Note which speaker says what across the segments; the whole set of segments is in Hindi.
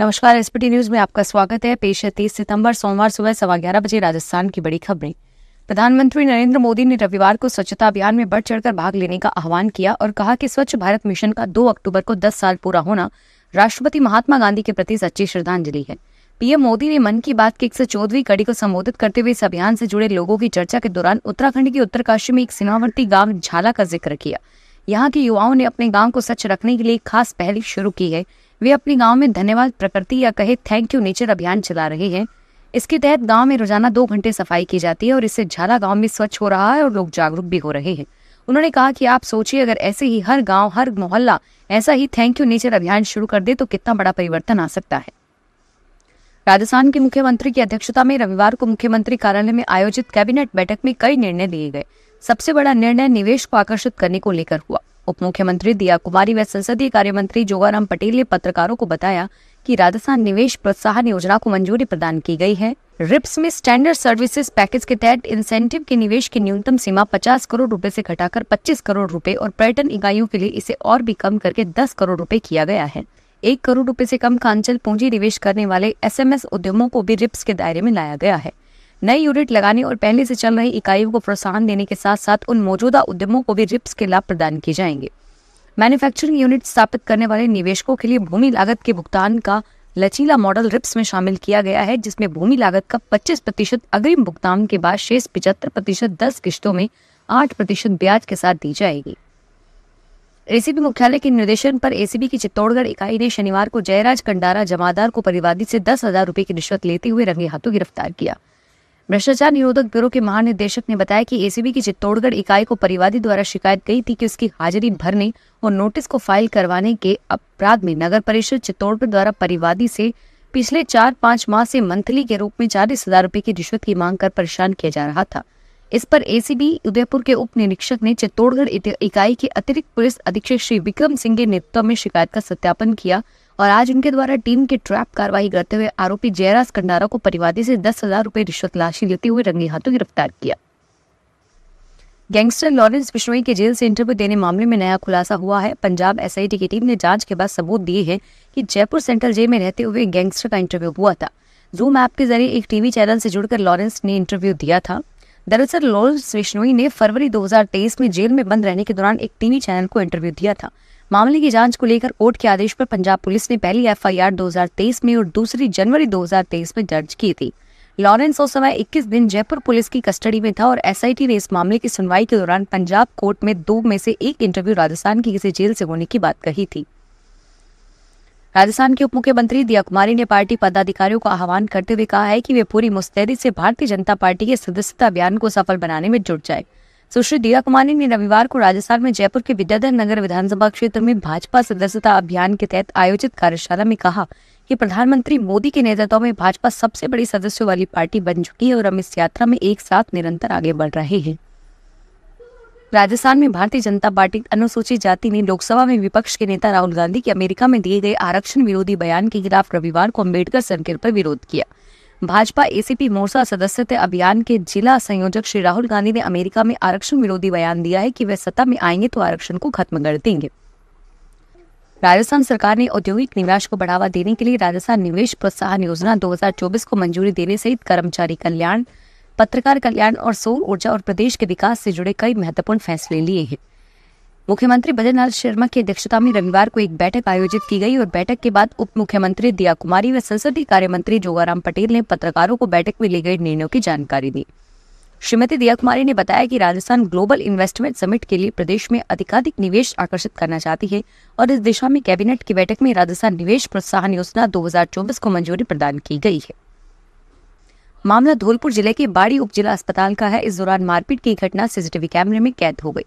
Speaker 1: नमस्कार एसपीटी न्यूज में आपका स्वागत है पेश है तीस सितम्बर सोमवार सुबह सवा ग्यारह बजे राजस्थान की बड़ी खबरें प्रधानमंत्री नरेंद्र मोदी ने रविवार को स्वच्छता अभियान में बढ़ चढ़कर भाग लेने का आह्वान किया और कहा कि स्वच्छ भारत मिशन का 2 अक्टूबर को 10 साल पूरा होना राष्ट्रपति महात्मा गांधी के प्रति सच्ची श्रद्धांजलि है पीएम मोदी ने मन की बात की एक सौ कड़ी को संबोधित करते हुए इस अभियान से जुड़े लोगों की चर्चा के दौरान उत्तराखंड के उत्तरकाशी में एक सीमावर्ती गांव झाला का जिक्र किया यहाँ के युवाओं ने अपने गांव को स्वच्छ रखने के लिए खास पहल शुरू की है वे अपने गाँव में धन्यवाद प्रकृति या कहे थैंक यू नेचर अभियान चला रहे हैं इसके तहत गाँव में रोजाना दो घंटे सफाई की जाती है और इससे झाला गाँव में स्वच्छ हो रहा है और लोग जागरूक भी हो रहे हैं उन्होंने कहा कि आप सोचिए अगर ऐसे ही हर गांव हर मोहल्ला ऐसा ही थैंक यू नेचर अभियान शुरू कर दे तो कितना बड़ा परिवर्तन आ सकता है राजस्थान के मुख्यमंत्री की अध्यक्षता में रविवार को मुख्यमंत्री कार्यालय में आयोजित कैबिनेट बैठक में कई निर्णय लिए गए सबसे बड़ा निर्णय निवेश को आकर्षित करने को लेकर हुआ उप मुख्यमंत्री दिया कुमारी व संसदीय कार्य मंत्री जोगाराम पटेल ने पत्रकारों को बताया कि राजस्थान निवेश प्रोत्साहन योजना को मंजूरी प्रदान की गई है रिप्स में स्टैंडर्ड सर्विसेज पैकेज के तहत इंसेंटिव के निवेश की न्यूनतम सीमा 50 करोड़ रुपए से घटाकर 25 करोड़ रुपए और पर्यटन इकाइयों के लिए इसे और भी कम करके 10 करोड़ रुपए किया गया है एक करोड़ रुपए से कम कांचल पूंजी निवेश करने वाले एसएमएस उद्यमों को भी रिप्स के दायरे में लाया गया है नई यूनिट लगाने और पहले से चल रही इकाइयों को प्रोत्साहन देने के साथ साथ उन मौजूदा उद्यमों को भी रिप्स के लाभ प्रदान किए जाएंगे मैन्युफैक्चरिंग यूनिट स्थापित करने वाले निवेशकों के लिए भूमि लागत के भुगतान का लचीला मॉडल रिप्स में शामिल किया गया है जिसमें भूमि लागत का 25 प्रतिशत अग्रिम भुगतान के बाद शेष पिछहत्तर प्रतिशत दस किश्तों में आठ प्रतिशत ब्याज के साथ दी जाएगी एसीबी मुख्यालय के निर्देशन पर एसीबी की चित्तौड़गढ़ इकाई ने शनिवार को जयराज कंडारा जमादार को परिवादी से दस हजार रूपए की रिश्वत लेते हुए रंगे हाथों गिरफ्तार किया भ्रष्टाचार निरोधक ब्यूरो के महानिदेशक ने बताया कि एसीबी की चित्तौड़गढ़ इकाई को परिवादी द्वारा शिकायत गई थी कि उसकी हाजिरी भरने और नोटिस को फाइल करवाने के अपराध में नगर परिषद चित्तौड़गढ़ द्वारा परिवादी से पिछले चार पाँच माह से मंथली के रूप में चालीस हजार रूपए की रिश्वत की मांग कर परेशान किया जा रहा था इस पर एसीबी उदयपुर के उप निरीक्षक ने चित्तौड़गढ़ इकाई के अतिरिक्त पुलिस अधीक्षक श्री विक्रम सिंह के नेतृत्व में शिकायत का सत्यापन किया और आज उनके द्वारा टीम की ट्रैप कार्रवाई करते हुए आरोपी जयराज कंडारा को परिवादी से दस हजार रुपए रिश्वत लाशी लेते हुए रंगे हाथों गिरफ्तार किया गैंगस्टर लॉरेंस बिश्नोई के जेल से इंटरव्यू देने मामले में नया खुलासा हुआ है पंजाब एसआईटी की टीम ने जांच के बाद सबूत दिए हैं कि जयपुर सेंट्रल जेल में रहते हुए गैंगस्टर का इंटरव्यू हुआ था जूम ऐप के जरिए एक टीवी चैनल से जुड़कर लॉरेंस ने इंटरव्यू दिया था दरअसल लॉरेंस बिश्नोई ने फरवरी दो में जेल में बंद रहने के दौरान एक टीवी चैनल को इंटरव्यू दिया था मामले की जांच को लेकर कोर्ट के आदेश पर पंजाब पुलिस ने पहली एफआईआर 2023 में और दूसरी जनवरी 2023 में दर्ज की थी लॉरेंस उस समय 21 दिन जयपुर पुलिस की कस्टडी में था और एसआईटी ने इस मामले की सुनवाई के दौरान पंजाब कोर्ट में दो में से एक इंटरव्यू राजस्थान की किसी जेल से होने की बात कही थी राजस्थान के उप मुख्यमंत्री दिया कुमारी ने पार्टी पदाधिकारियों का आह्वान करते हुए कहा है कि वे पूरी मुस्तैदी से भारतीय जनता पार्टी के सदस्यता अभियान को सफल बनाने में जुट जाए सुश्री दीया कुमारी ने रविवार को राजस्थान में जयपुर के विद्याधर नगर विधानसभा क्षेत्र में भाजपा सदस्यता अभियान के तहत आयोजित कार्यशाला में कहा कि प्रधानमंत्री मोदी के नेतृत्व में भाजपा सबसे बड़ी सदस्यों वाली पार्टी बन चुकी है और हम इस यात्रा में एक साथ निरंतर आगे बढ़ रहे हैं राजस्थान में भारतीय जनता पार्टी अनुसूचित जाति ने लोकसभा में विपक्ष के नेता राहुल गांधी के अमेरिका में दिए गए आरक्षण विरोधी बयान के खिलाफ रविवार को अम्बेडकर सर्किल पर विरोध किया भाजपा एसीपी मोर्चा सदस्यता अभियान के जिला संयोजक श्री राहुल गांधी ने अमेरिका में आरक्षण विरोधी बयान दिया है कि वे सत्ता में आएंगे तो आरक्षण को खत्म कर देंगे राजस्थान सरकार ने औद्योगिक निवेश को बढ़ावा देने के लिए राजस्थान निवेश प्रोत्साहन योजना 2024 को मंजूरी देने सहित कर्मचारी कल्याण पत्रकार कल्याण और सौर ऊर्जा और प्रदेश के विकास से जुड़े कई महत्वपूर्ण फैसले लिए हैं मुख्यमंत्री भजनलाल शर्मा की अध्यक्षता में रविवार को एक बैठक आयोजित की गई और बैठक के बाद उप मुख्यमंत्री दिया कुमारी व संसदीय कार्य मंत्री जोगाराम पटेल ने पत्रकारों को बैठक में लिए गए निर्णयों की जानकारी दी श्रीमती दिया कुमारी ने बताया कि राजस्थान ग्लोबल इन्वेस्टमेंट समिट के लिए प्रदेश में अधिकाधिक निवेश आकर्षित करना चाहती है और इस दिशा में कैबिनेट की बैठक में राजस्थान निवेश प्रोत्साहन योजना दो को मंजूरी प्रदान की गई है मामला धौलपुर जिले के बाड़ी उप जिला अस्पताल का है इस दौरान मारपीट की घटना सीसीटीवी कैमरे में कैद हो गई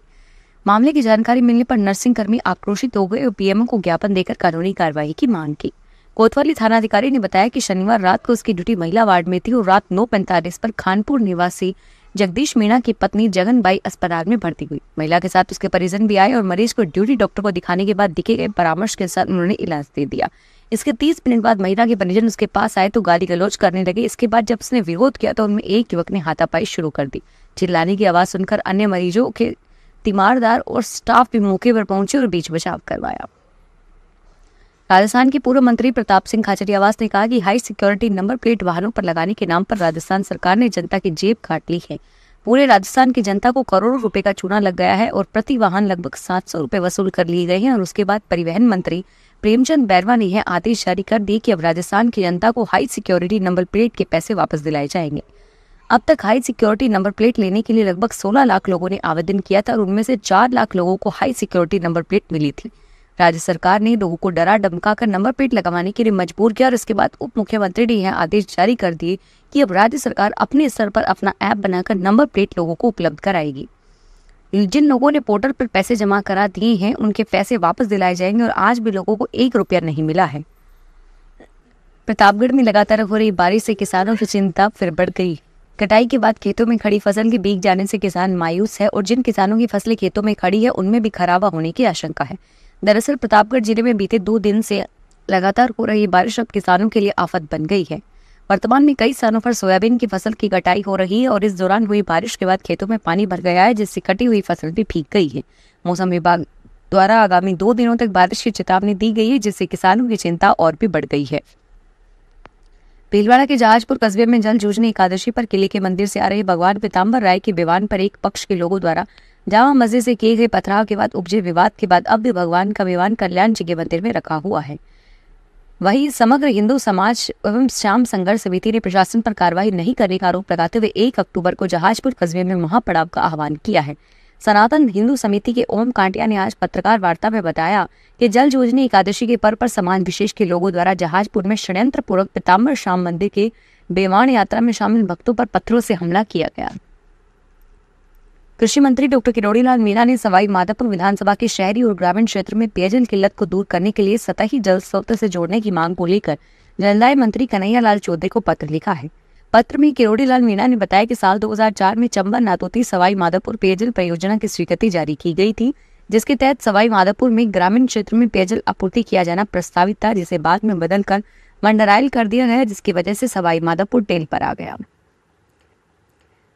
Speaker 1: मामले की जानकारी मिलने पर नर्सिंग कर्मी आक्रोशित हो गए और पीएमओ को ज्ञापन देकर कानूनी कार्रवाई की मांग की कोतवाली थानाधिकारी ने बताया कि शनिवार रात को उसकी ड्यूटी महिला वार्ड में थी और रात नौ पैंतालीस पर खानपुर निवासी जगदीश मीणा की पत्नी जगनबाई अस्पताल में भर्ती हुई महिला के साथ उसके परिजन भी आए और मरीज को ड्यूटी डॉक्टर को दिखाने के बाद दिखे गए परामर्श के साथ उन्होंने इलाज दे दिया इसके तीस मिनट बाद महिला के परिजन उसके पास आए तो गाली गलौज करने लगे इसके बाद जब उसने विरोध किया तो उनमें एक युवक ने हाथापाई शुरू कर दी चिल्लाने की आवाज सुनकर अन्य मरीजों के तीमारदार और स्टाफ भी मौके पर पहुंचे और बीच बचाव करवाया राजस्थान के पूर्व मंत्री प्रताप सिंह खाचरियावास ने कहा कि हाई सिक्योरिटी नंबर प्लेट वाहनों पर लगाने के नाम पर राजस्थान सरकार ने जनता की जेब काट ली है पूरे राजस्थान की जनता को करोड़ों रुपए का चूना लग गया है और प्रति वाहन लगभग सात सौ रुपए वसूल कर लिए गए हैं और उसके बाद परिवहन मंत्री प्रेमचंद बैरवा ने यह आदेश जारी कर दिए कि अब राजस्थान की जनता को हाई सिक्योरिटी नंबर प्लेट के पैसे वापस दिलाए जाएंगे अब तक हाई सिक्योरिटी नंबर प्लेट लेने के लिए लगभग 16 लाख लोगों ने आवेदन किया था और उनमें से 4 लाख लोगों को हाई सिक्योरिटी नंबर प्लेट मिली थी राज्य सरकार ने लोगों को डरा डमका कर नंबर प्लेट लगवाने के लिए मजबूर किया और इसके बाद उप मुख्यमंत्री ने यह आदेश जारी कर दिए कि अब राज्य सरकार अपने स्तर पर अपना ऐप बनाकर नंबर प्लेट लोगों को उपलब्ध कराएगी जिन लोगों ने पोर्टल पर पैसे जमा करा दिए हैं उनके पैसे वापस दिलाए जाएंगे और आज भी लोगों को एक रुपया नहीं मिला है प्रतापगढ़ में लगातार हो रही बारिश से किसानों की चिंता फिर बढ़ गई कटाई के बाद खेतों में खड़ी फसल के बीग जाने से किसान मायूस है और जिन किसानों की फसलें खेतों में खड़ी है उनमें भी खराबा होने की आशंका है दरअसल प्रतापगढ़ जिले में बीते दो दिन से लगातार हो रही बारिश अब किसानों के लिए आफत बन गई है वर्तमान में कई स्थानों पर सोयाबीन की फसल की कटाई हो रही है और इस दौरान हुई बारिश के बाद खेतों में पानी भर गया है जिससे कटी हुई फसल भी भीग गई है मौसम विभाग द्वारा आगामी दो दिनों तक बारिश की चेतावनी दी गई है जिससे किसानों की चिंता और भी बढ़ गई है भीलवाड़ा के जहाजपुर कस्बे में जल जूझने एकादशी पर किले के मंदिर से आ रहे भगवान पीताम्बर राय के विमान पर एक पक्ष के लोगों द्वारा जामा मस्जिद से किए गए पथराव के बाद उपजे विवाद के बाद अब भी भगवान का विवान कल्याण जी के मंदिर में रखा हुआ है वहीं समग्र हिंदू समाज एवं श्याम संघर्ष समिति ने प्रशासन पर कार्रवाई नहीं करने का आरोप लगाते हुए एक अक्टूबर को जहाजपुर कस्बे में महापड़ाव का आह्वान किया है सनातन हिंदू समिति के ओम कांटिया ने आज पत्रकार वार्ता में बताया कि जल जोजनी एकादशी के पर्व पर समाज विशेष के लोगों द्वारा जहाजपुर में षड्यंत्र पूर्वक पीताम्बर श्याम मंदिर के बेवाण यात्रा में शामिल भक्तों पर पत्थरों से हमला किया गया कृषि मंत्री डॉक्टर किरोड़ी लाल मीणा ने सवाई माधोपुर विधानसभा के शहरी और ग्रामीण क्षेत्र में पेयजल किल्लत को दूर करने के लिए सतही जल स्रोत से जोड़ने की मांग को लेकर जलदाय मंत्री कन्हैया लाल चौधरी को पत्र लिखा है पत्र में किरोड़ीलाल मीणा ने बताया कि साल 2004 में चंबा नातोती सवाई माधोपुर पेयजल परियोजना की स्वीकृति जारी की गई थी जिसके तहत सवाई माधोपुर में ग्रामीण क्षेत्र में पेयजल आपूर्ति किया जाना प्रस्तावित था जिसे बाद में बदलकर मंडरायल कर दिया गया जिसकी वजह से सवाई माधोपुर टेल पर आ गया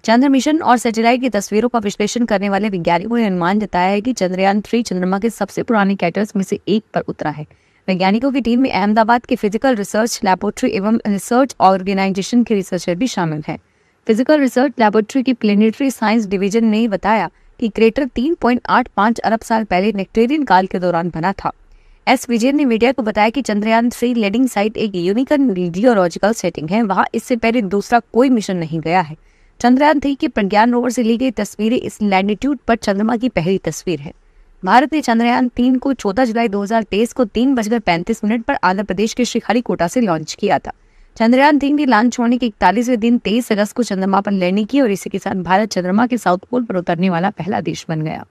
Speaker 1: चंद्र मिशन और सैटेलाइट की तस्वीरों का विश्लेषण करने वाले वैज्ञानिकों ने अनुमान जताया है कि चंद्रयान थ्री चंद्रमा के सबसे पुराने कैटर्स में से एक पर उतरा है वैज्ञानिकों की टीम में अहमदाबाद के फिजिकल रिसर्च लेबोरेटरी एवं रिसर्च ऑर्गेनाइजेशन के रिसर्चर भी शामिल हैं फिजिकल रिसर्च लेबोरेटरी की प्लेनेटरी साइंस डिवीजन ने बताया कि क्रेटर 3.85 अरब साल पहले नेक्टेरियन काल के दौरान बना था एस विजय ने मीडिया को बताया कि चंद्रयान थ्री लेडिंग साइट एक यूनिकन रेडियोलॉजिकल सेटिंग है वहां इससे पहले दूसरा कोई मिशन नहीं गया है चंद्रयान थ्री के प्रज्ञान रोवर से ली गई तस्वीरें इस लैंडिट्यूड पर चंद्रमा की पहली तस्वीर है भारत ने चंद्रयान तीन को 14 जुलाई 2023 को तीन बजकर पैंतीस मिनट पर आंध्र प्रदेश के श्रीहरिकोटा से लॉन्च किया था चंद्रयान तीन के लॉन्च होने के इकतालीसवें दिन तेईस अगस्त को चंद्रमा पर लैंडिंग की और इसी के साथ भारत चंद्रमा के साउथ पोल पर उतरने वाला पहला देश बन गया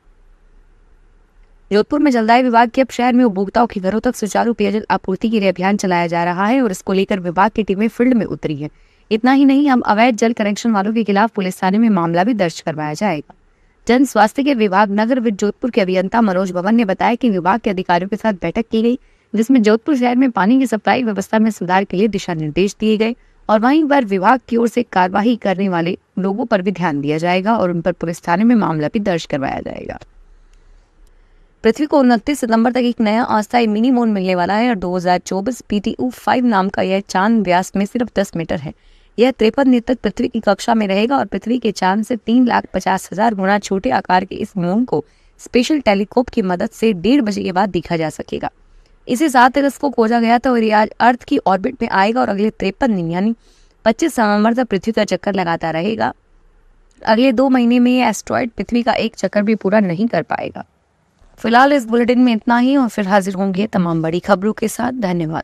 Speaker 1: जोधपुर में जलदाय विभाग के अब शहर में उपभोक्ताओं के घरों तक सुचारू पेयजल आपूर्ति के लिए अभियान चलाया जा रहा है और इसको लेकर विभाग की टीमें फील्ड में उतरी है इतना ही नहीं हम अवैध जल कनेक्शन वालों के खिलाफ पुलिस थाने में मामला भी दर्ज करवाया जाएगा जन स्वास्थ्य के विभाग नगर विद जोधपुर के अभियंता मनोज भवन ने बताया कि विभाग के अधिकारियों के साथ बैठक की गई जिसमें जोधपुर शहर में पानी की सप्लाई व्यवस्था में सुधार के लिए दिशा निर्देश दिए गए और वहीं पर विभाग की ओर से कार्यवाही करने वाले लोगों पर भी ध्यान दिया जाएगा और उन पर पुलिस थाने में मामला भी दर्ज करवाया जाएगा पृथ्वी को उनतीस सितंबर तक एक नया अस्थायी मिनी मून मिलने वाला है और 2024 पीटीयू फाइव नाम का यह चांद व्यास में सिर्फ 10 मीटर है यह त्रेपन दिन तक पृथ्वी की कक्षा में रहेगा और पृथ्वी के चांद से तीन लाख पचास हजार गुणा छोटे आकार के इस मून को स्पेशल टेलीकोप की मदद से डेढ़ बजे के बाद देखा जा सकेगा इसे सात अगस्त को खोजा गया था और यह आज अर्थ की ऑर्बिट में आएगा और अगले त्रेपन दिन यानी पच्चीस नवंबर तक पृथ्वी का चक्कर लगाता रहेगा अगले दो महीने में यह एस्ट्रॉयड पृथ्वी का एक चक्कर भी पूरा नहीं कर पाएगा फिलहाल इस बुलेटिन में इतना ही और फिर हाजिर होंगे तमाम बड़ी खबरों के साथ धन्यवाद